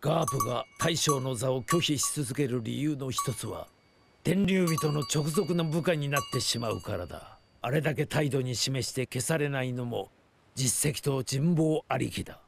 ガープが大将の座を拒否し続ける理由の一つは天竜人の直属の部下になってしまうからだあれだけ態度に示して消されないのも実績と人望ありきだ